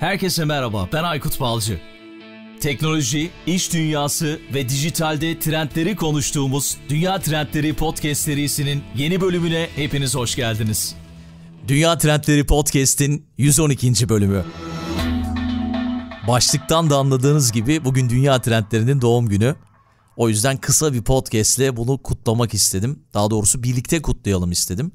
Herkese merhaba, ben Aykut Balcı. Teknoloji, iş dünyası ve dijitalde trendleri konuştuğumuz Dünya Trendleri Podcast serisinin yeni bölümüne hepiniz hoş geldiniz. Dünya Trendleri Podcast'in 112. bölümü. Başlıktan da anladığınız gibi bugün Dünya Trendleri'nin doğum günü. O yüzden kısa bir podcastle bunu kutlamak istedim. Daha doğrusu birlikte kutlayalım istedim.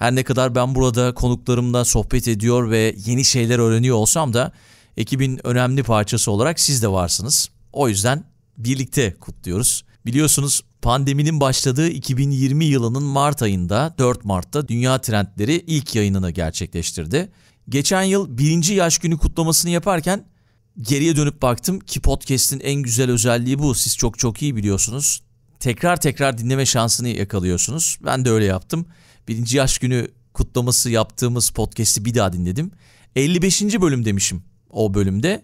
Her ne kadar ben burada konuklarımla sohbet ediyor ve yeni şeyler öğreniyor olsam da ekibin önemli parçası olarak siz de varsınız. O yüzden birlikte kutluyoruz. Biliyorsunuz pandeminin başladığı 2020 yılının Mart ayında 4 Mart'ta Dünya Trendleri ilk yayınını gerçekleştirdi. Geçen yıl birinci yaş günü kutlamasını yaparken geriye dönüp baktım ki podcast'in en güzel özelliği bu. Siz çok çok iyi biliyorsunuz. Tekrar tekrar dinleme şansını yakalıyorsunuz. Ben de öyle yaptım birinci yaş günü kutlaması yaptığımız podcast'i bir daha dinledim. 55. bölüm demişim o bölümde.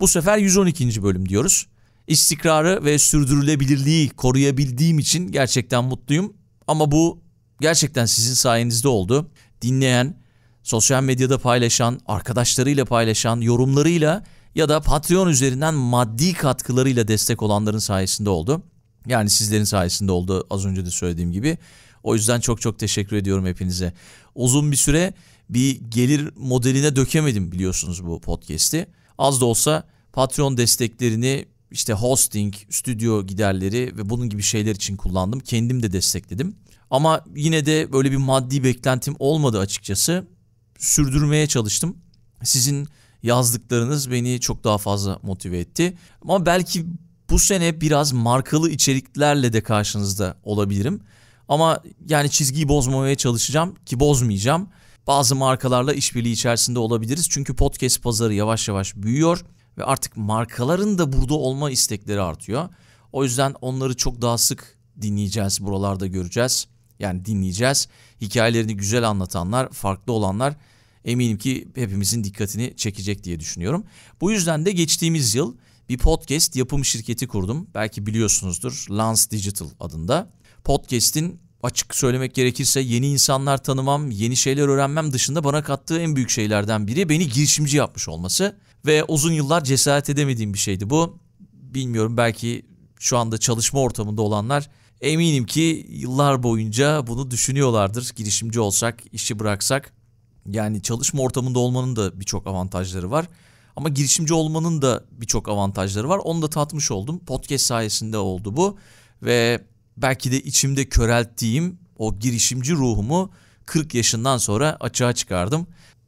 Bu sefer 112. bölüm diyoruz. İstikrarı ve sürdürülebilirliği koruyabildiğim için gerçekten mutluyum. Ama bu gerçekten sizin sayenizde oldu. Dinleyen, sosyal medyada paylaşan, arkadaşlarıyla paylaşan, yorumlarıyla ya da Patreon üzerinden maddi katkılarıyla destek olanların sayesinde oldu. Yani sizlerin sayesinde oldu az önce de söylediğim gibi. O yüzden çok çok teşekkür ediyorum hepinize. Uzun bir süre bir gelir modeline dökemedim biliyorsunuz bu podcast'i. Az da olsa Patreon desteklerini işte hosting, stüdyo giderleri ve bunun gibi şeyler için kullandım. Kendim de destekledim. Ama yine de böyle bir maddi beklentim olmadı açıkçası. Sürdürmeye çalıştım. Sizin yazdıklarınız beni çok daha fazla motive etti. Ama belki bu sene biraz markalı içeriklerle de karşınızda olabilirim. Ama yani çizgiyi bozmamaya çalışacağım ki bozmayacağım. Bazı markalarla işbirliği içerisinde olabiliriz. Çünkü podcast pazarı yavaş yavaş büyüyor ve artık markaların da burada olma istekleri artıyor. O yüzden onları çok daha sık dinleyeceğiz, buralarda göreceğiz. Yani dinleyeceğiz. Hikayelerini güzel anlatanlar, farklı olanlar eminim ki hepimizin dikkatini çekecek diye düşünüyorum. Bu yüzden de geçtiğimiz yıl bir podcast yapım şirketi kurdum. Belki biliyorsunuzdur. Lance Digital adında podcast'in açık söylemek gerekirse yeni insanlar tanımam, yeni şeyler öğrenmem dışında bana kattığı en büyük şeylerden biri beni girişimci yapmış olması ve uzun yıllar cesaret edemediğim bir şeydi bu. Bilmiyorum belki şu anda çalışma ortamında olanlar eminim ki yıllar boyunca bunu düşünüyorlardır. Girişimci olsak, işi bıraksak yani çalışma ortamında olmanın da birçok avantajları var. Ama girişimci olmanın da birçok avantajları var. Onu da tatmış oldum. Podcast sayesinde oldu bu. Ve belki de içimde körelttiğim o girişimci ruhumu 40 yaşından sonra açığa çıkardım.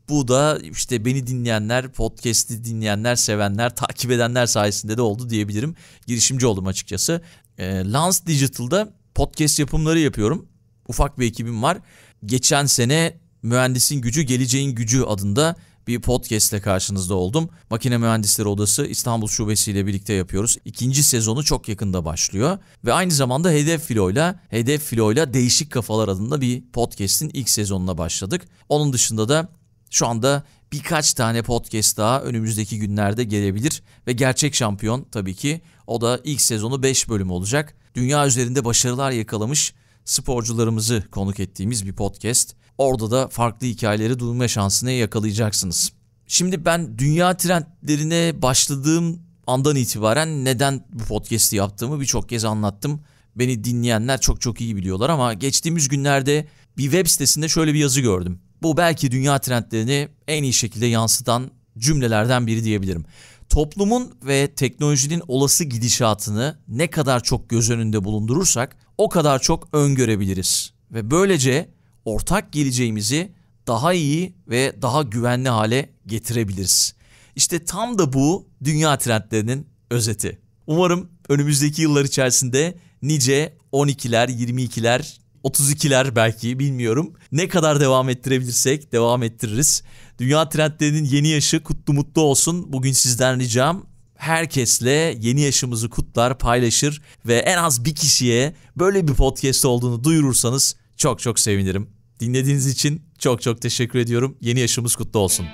Bu da işte beni dinleyenler, podcast'i dinleyenler, sevenler, takip edenler sayesinde de oldu diyebilirim. Girişimci oldum açıkçası. E, Lance Digital'da podcast yapımları yapıyorum. Ufak bir ekibim var. Geçen sene Mühendisin Gücü Geleceğin Gücü adında bir podcast ile karşınızda oldum. Makine Mühendisleri Odası İstanbul Şubesi ile birlikte yapıyoruz. İkinci sezonu çok yakında başlıyor ve aynı zamanda Hedef Filo'yla Hedef Filo'yla Değişik Kafalar adında bir podcast'in ilk sezonuna başladık. Onun dışında da şu anda birkaç tane podcast daha önümüzdeki günlerde gelebilir ve gerçek şampiyon tabii ki o da ilk sezonu 5 bölüm olacak. Dünya üzerinde başarılar yakalamış sporcularımızı konuk ettiğimiz bir podcast. Orada da farklı hikayeleri duyma şansını yakalayacaksınız. Şimdi ben dünya trendlerine başladığım andan itibaren neden bu podcast'i yaptığımı birçok kez anlattım. Beni dinleyenler çok çok iyi biliyorlar ama geçtiğimiz günlerde bir web sitesinde şöyle bir yazı gördüm. Bu belki dünya trendlerini en iyi şekilde yansıtan cümlelerden biri diyebilirim. Toplumun ve teknolojinin olası gidişatını ne kadar çok göz önünde bulundurursak o kadar çok öngörebiliriz ve böylece ortak geleceğimizi daha iyi ve daha güvenli hale getirebiliriz. İşte tam da bu dünya trendlerinin özeti. Umarım önümüzdeki yıllar içerisinde nice 12'ler, 22'ler, 32'ler belki bilmiyorum. Ne kadar devam ettirebilirsek devam ettiririz. Dünya Trendlerinin yeni yaşı kutlu mutlu olsun. Bugün sizden ricam herkesle yeni yaşımızı kutlar, paylaşır ve en az bir kişiye böyle bir podcast olduğunu duyurursanız çok çok sevinirim. Dinlediğiniz için çok çok teşekkür ediyorum. Yeni yaşımız kutlu olsun.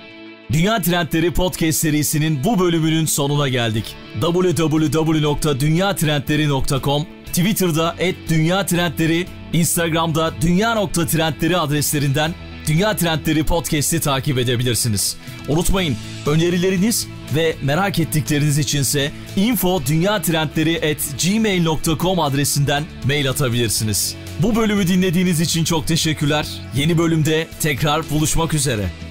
Dünya Trendleri Podcast serisinin bu bölümünün sonuna geldik. www.dünyatrendleri.com Twitter'da @dünyatrendleri, Instagram'da dünya.trendleri adreslerinden Dünya Trendleri podcast'i takip edebilirsiniz. Unutmayın önerileriniz ve merak ettikleriniz içinse info.dünyatrendleri@gmail.com adresinden mail atabilirsiniz. Bu bölümü dinlediğiniz için çok teşekkürler. Yeni bölümde tekrar buluşmak üzere.